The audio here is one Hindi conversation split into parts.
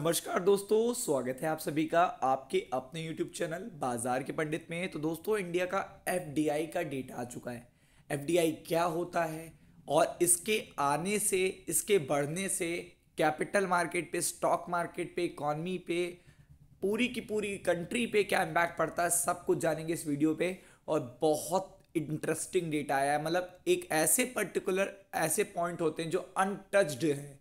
नमस्कार दोस्तों स्वागत है आप सभी का आपके अपने YouTube चैनल बाजार के पंडित में तो दोस्तों इंडिया का एफ का डेटा आ चुका है एफ क्या होता है और इसके आने से इसके बढ़ने से कैपिटल मार्केट पे स्टॉक मार्केट पे इकॉनमी पे पूरी की पूरी कंट्री पे क्या इम्पैक्ट पड़ता है सब कुछ जानेंगे इस वीडियो पे और बहुत इंटरेस्टिंग डेटा आया है मतलब एक ऐसे पर्टिकुलर ऐसे पॉइंट होते हैं जो अनटच्ड हैं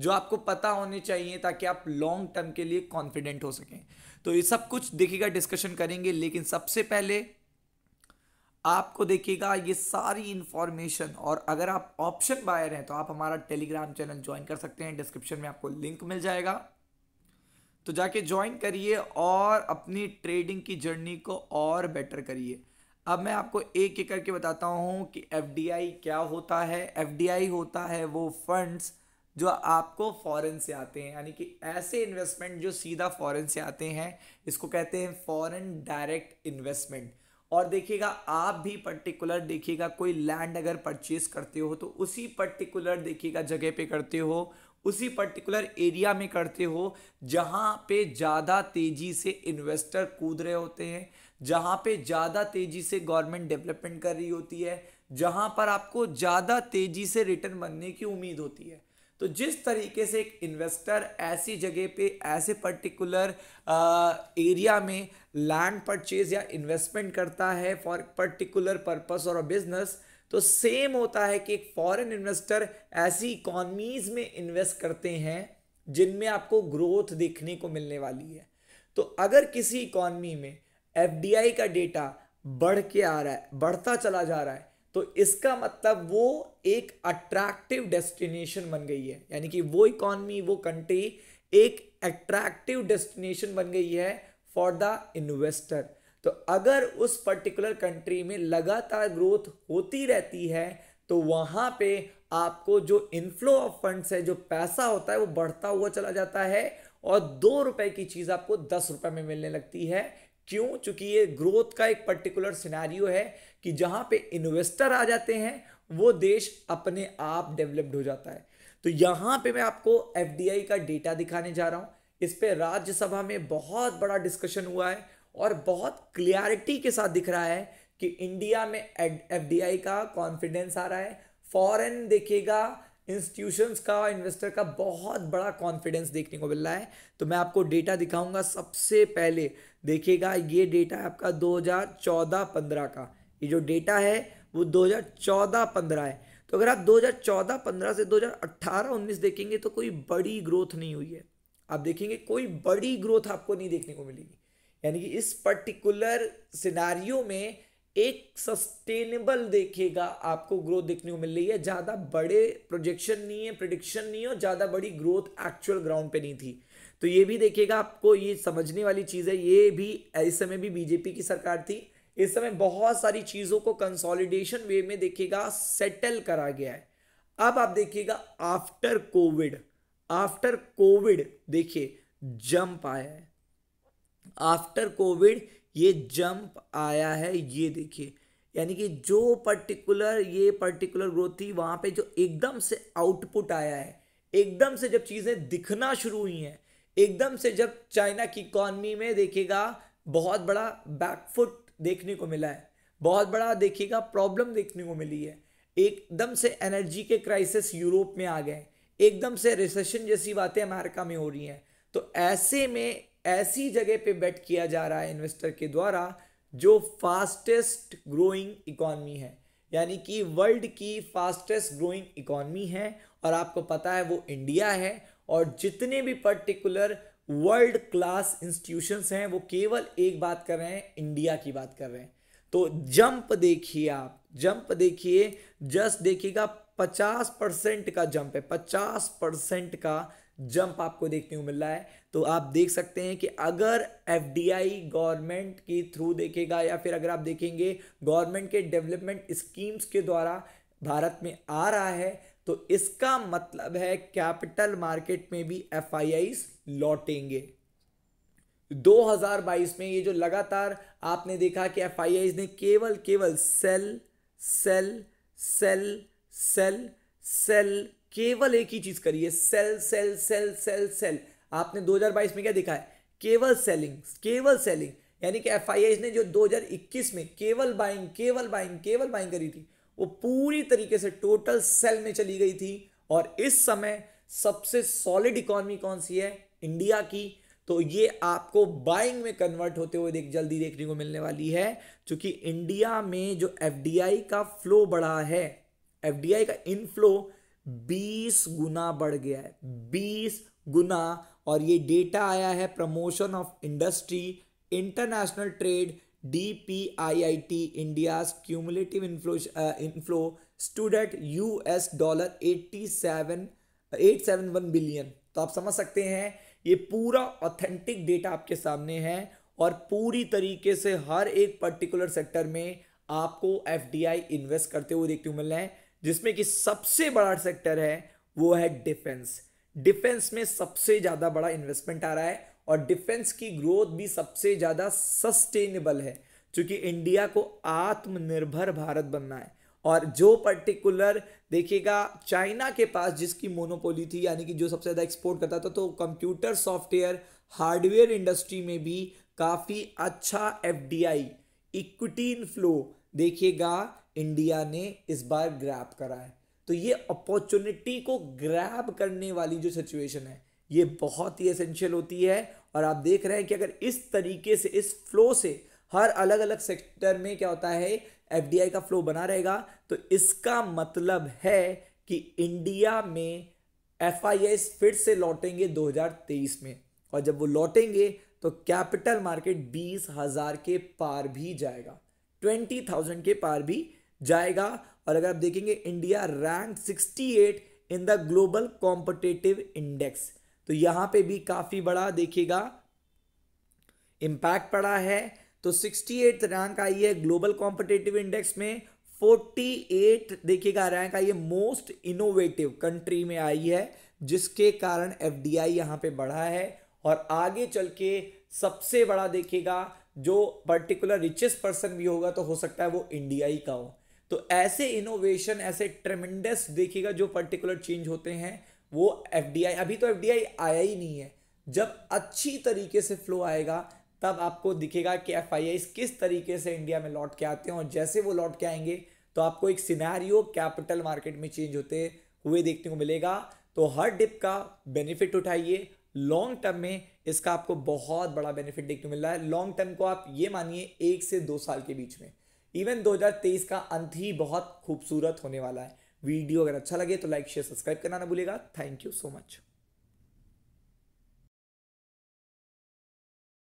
जो आपको पता होने चाहिए ताकि आप लॉन्ग टर्म के लिए कॉन्फिडेंट हो सकें तो ये सब कुछ देखिएगा डिस्कशन करेंगे लेकिन सबसे पहले आपको देखिएगा ये सारी इंफॉर्मेशन और अगर आप ऑप्शन बायर हैं तो आप हमारा टेलीग्राम चैनल ज्वाइन कर सकते हैं डिस्क्रिप्शन में आपको लिंक मिल जाएगा तो जाके ज्वाइन करिए और अपनी ट्रेडिंग की जर्नी को और बेटर करिए अब मैं आपको एक एक करके बताता हूँ कि एफ क्या होता है एफ होता है वो फंड्स जो आपको फॉरेन से आते हैं यानी कि ऐसे इन्वेस्टमेंट जो सीधा फॉरेन से आते हैं इसको कहते हैं फॉरेन डायरेक्ट इन्वेस्टमेंट और देखिएगा आप भी पर्टिकुलर देखिएगा कोई लैंड अगर परचेज करते हो तो उसी पर्टिकुलर देखिएगा जगह पे करते हो उसी पर्टिकुलर एरिया में करते हो जहाँ पे ज़्यादा तेज़ी से इन्वेस्टर कूद रहे होते हैं जहाँ पे ज़्यादा तेज़ी से गवर्नमेंट डेवलपमेंट कर रही होती है जहाँ पर आपको ज़्यादा तेज़ी से रिटर्न बनने की उम्मीद होती है तो जिस तरीके से एक इन्वेस्टर ऐसी जगह पे ऐसे पर्टिकुलर एरिया में लैंड परचेज या इन्वेस्टमेंट करता है फॉर पर्टिकुलर पर्पस और बिजनेस तो सेम होता है कि एक फॉरेन इन्वेस्टर ऐसी इकॉनमीज में इन्वेस्ट करते हैं जिनमें आपको ग्रोथ देखने को मिलने वाली है तो अगर किसी इकॉनमी में एफ का डेटा बढ़ के आ रहा है बढ़ता चला जा रहा है तो इसका मतलब वो एक अट्रैक्टिव डेस्टिनेशन बन गई है यानी कि वो इकॉनमी वो कंट्री एक अट्रैक्टिव डेस्टिनेशन बन गई है फॉर द इन्वेस्टर तो अगर उस पर्टिकुलर कंट्री में लगातार ग्रोथ होती रहती है तो वहाँ पे आपको जो इनफ्लो ऑफ फंड्स है जो पैसा होता है वो बढ़ता हुआ चला जाता है और दो रुपए की चीज़ आपको दस रुपए में मिलने लगती है क्यों चूंकि ये ग्रोथ का एक पर्टिकुलर सिनेरियो है कि जहां पे इन्वेस्टर आ जाते हैं वो देश अपने आप डेवलप्ड हो जाता है तो यहाँ पे मैं आपको एफ का डेटा दिखाने जा रहा हूँ इस पर राज्यसभा में बहुत बड़ा डिस्कशन हुआ है और बहुत क्लियरिटी के साथ दिख रहा है कि इंडिया में एफ का कॉन्फिडेंस आ रहा है फॉरेन देखेगा इंस्टीट्यूशंस का इन्वेस्टर का बहुत बड़ा कॉन्फिडेंस देखने को मिल रहा है तो मैं आपको डेटा दिखाऊंगा सबसे पहले देखिएगा ये डेटा है आपका 2014-15 का ये जो डेटा है वो 2014-15 है तो अगर आप 2014-15 से 2018-19 देखेंगे तो कोई बड़ी ग्रोथ नहीं हुई है आप देखेंगे कोई बड़ी ग्रोथ आपको नहीं देखने को मिलेगी यानी कि इस पर्टिकुलर सिनारियों में एक सस्टेनेबल देखेगा आपको ग्रोथ देखने को मिल रही है ज़्यादा बड़े प्रोजेक्शन नहीं है प्रोडिक्शन नहीं है और ज़्यादा बड़ी ग्रोथ एक्चुअल ग्राउंड पे नहीं थी तो ये भी देखेगा आपको ये समझने वाली चीज़ है ये भी इस समय भी बीजेपी की सरकार थी इस समय बहुत सारी चीज़ों को कंसोलिडेशन वे में देखेगा सेटल करा गया है अब आप देखिएगा आफ्टर कोविड आफ्टर कोविड देखिए जंप आया है आफ्टर कोविड ये जंप आया है ये देखिए यानी कि जो पर्टिकुलर ये पर्टिकुलर ग्रोथ थी वहाँ पे जो एकदम से आउटपुट आया है एकदम से जब चीज़ें दिखना शुरू हुई हैं एकदम से जब चाइना की इकॉनमी में देखेगा बहुत बड़ा बैकफुट देखने को मिला है बहुत बड़ा देखिएगा प्रॉब्लम देखने को मिली है एकदम से एनर्जी के क्राइसिस यूरोप में आ गए एकदम से रिसेशन जैसी बातें अमेरिका में हो रही हैं तो ऐसे में ऐसी जगह पे बेट किया जा रहा है इन्वेस्टर के द्वारा जो फास्टेस्ट ग्रोइंग इकॉनमी है यानी कि वर्ल्ड की फास्टेस्ट ग्रोइंग इकॉनमी है और आपको पता है वो इंडिया है और जितने भी पर्टिकुलर वर्ल्ड क्लास इंस्टीट्यूशंस हैं वो केवल एक बात कर रहे हैं इंडिया की बात कर रहे हैं तो जंप देखिए आप जंप देखिए जस्ट देखिएगा पचास परसेंट का जंप है पचास परसेंट का जंप आपको देखने को मिल रहा है तो आप देख सकते हैं कि अगर एफ गवर्नमेंट के थ्रू देखेगा या फिर अगर आप देखेंगे गवर्नमेंट के डेवलपमेंट स्कीम्स के द्वारा भारत में आ रहा है तो इसका मतलब है कैपिटल मार्केट में भी एफ लौटेंगे 2022 में ये जो लगातार आपने देखा कि एफ ने केवल केवल sell sell sell sell sell केवल एक ही चीज करिए sell sell sell sell sell आपने 2022 में क्या देखा है केवल सेलिंग केवल सेलिंग यानी कि एफ ने जो 2021 में केवल बाइंग केवल बाइंग केवल बाइंग करी थी वो पूरी तरीके से टोटल सेल में चली गई थी और इस समय सबसे सॉलिड इकोनॉमी कौन सी है इंडिया की तो ये आपको बाइंग में कन्वर्ट होते हुए देख जल्दी देखने को मिलने वाली है क्योंकि इंडिया में जो एफ का फ्लो बढ़ा है एफ का इनफ्लो बीस गुना बढ़ गया है बीस गुना और ये डेटा आया है promotion of industry international trade D P I I T India cumulative inflow inflow student U S dollar eighty seven eight seven one billion तो आप समझ सकते हैं ये पूरा ऑथेंटिक डेटा आपके सामने है और पूरी तरीके से हर एक पर्टिकुलर सेक्टर में आपको एफ डी आई इन्वेस्ट करते हुए देखने को मिल रहे हैं जिसमें कि सबसे बड़ा सेक्टर है वो है डिफेंस डिफेंस में सबसे ज़्यादा बड़ा इन्वेस्टमेंट आ रहा है और डिफेंस की ग्रोथ भी सबसे ज़्यादा सस्टेनेबल है क्योंकि इंडिया को आत्मनिर्भर भारत बनना है और जो पर्टिकुलर देखिएगा चाइना के पास जिसकी मोनोपोली थी यानी कि जो सबसे ज़्यादा एक्सपोर्ट करता था तो कंप्यूटर सॉफ्टवेयर हार्डवेयर इंडस्ट्री में भी काफ़ी अच्छा एफ इक्विटी इन फ्लो देखिएगा इंडिया ने इस बार ग्रैप करा है तो ये अपॉर्चुनिटी को ग्रैब करने वाली जो सिचुएशन है ये बहुत ही एसेंशियल होती है और आप देख रहे हैं कि अगर इस तरीके से इस फ्लो से हर अलग अलग सेक्टर में क्या होता है एफ का फ्लो बना रहेगा तो इसका मतलब है कि इंडिया में एफ फिर से लौटेंगे 2023 में और जब वो लौटेंगे तो कैपिटल मार्केट बीस हज़ार के पार भी जाएगा ट्वेंटी थाउजेंड के पार भी जाएगा और अगर आप देखेंगे India rank 68 in the global competitive index तो यहां पे भी काफ़ी बड़ा देखिएगा इंपैक्ट पड़ा है तो 68 रैंक आई है ग्लोबल कॉम्पिटेटिव इंडेक्स में 48 देखिएगा रैंक आई है मोस्ट इनोवेटिव कंट्री में आई है जिसके कारण एफ डी आई यहां पे बढ़ा है और आगे चल के सबसे बड़ा देखिएगा जो पर्टिकुलर रिचेस्ट पर्सन भी होगा तो हो सकता है वो इंडिया ही का हो तो ऐसे इनोवेशन ऐसे ट्रेमेंडस देखिएगा जो पर्टिकुलर चेंज होते हैं वो एफ अभी तो एफ आया ही नहीं है जब अच्छी तरीके से फ्लो आएगा तब आपको दिखेगा कि एफ किस तरीके से इंडिया में लौट के आते हैं और जैसे वो लौट के आएंगे तो आपको एक सिनेरियो कैपिटल मार्केट में चेंज होते हुए देखने को मिलेगा तो हर डिप का बेनिफिट उठाइए लॉन्ग टर्म में इसका आपको बहुत बड़ा बेनिफिट देखने को मिल रहा है लॉन्ग टर्म को आप ये मानिए एक से दो साल के बीच में इवन 2023 का अंत ही बहुत खूबसूरत होने वाला है वीडियो अगर अच्छा लगे तो लाइक शेयर सब्सक्राइब करना ना भूलेगा थैंक यू सो मच